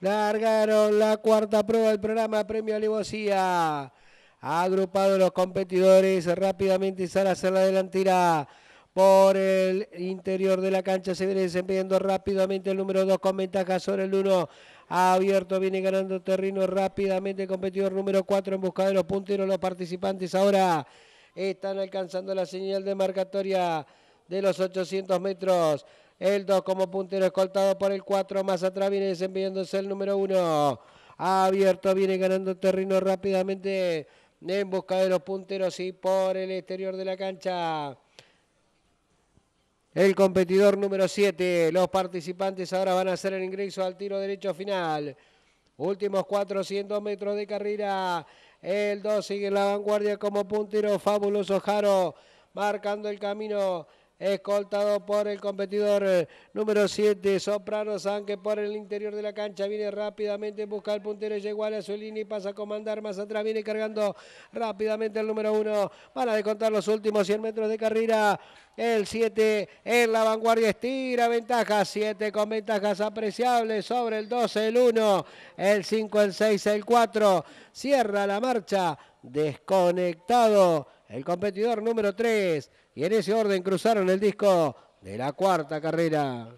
Largaron la cuarta prueba del programa Premio Alevosía. Agrupado los competidores, rápidamente sale a hacer la delantera. Por el interior de la cancha se viene desempeñando rápidamente el número 2 con ventaja sobre el 1. Abierto, viene ganando terreno rápidamente el competidor número 4 en busca de los punteros. Los participantes ahora están alcanzando la señal de marcatoria de los 800 metros. El 2 como puntero escoltado por el 4. Más atrás viene desempeñándose el número 1. Abierto, viene ganando terreno rápidamente en busca de los punteros y por el exterior de la cancha. El competidor número 7. Los participantes ahora van a hacer el ingreso al tiro derecho final. Últimos 400 metros de carrera. El 2 sigue en la vanguardia como puntero. Fabuloso Jaro marcando el camino escoltado por el competidor eh, número 7, Soprano Sanque por el interior de la cancha, viene rápidamente, busca el puntero, llegó a la su y pasa a comandar más atrás, viene cargando rápidamente el número 1, van a descontar los últimos 100 metros de carrera, el 7 en la vanguardia estira ventaja. 7 con ventajas apreciables sobre el 12, el 1, el 5, el 6, el 4. Cierra la marcha. Desconectado el competidor número 3. Y en ese orden cruzaron el disco de la cuarta carrera.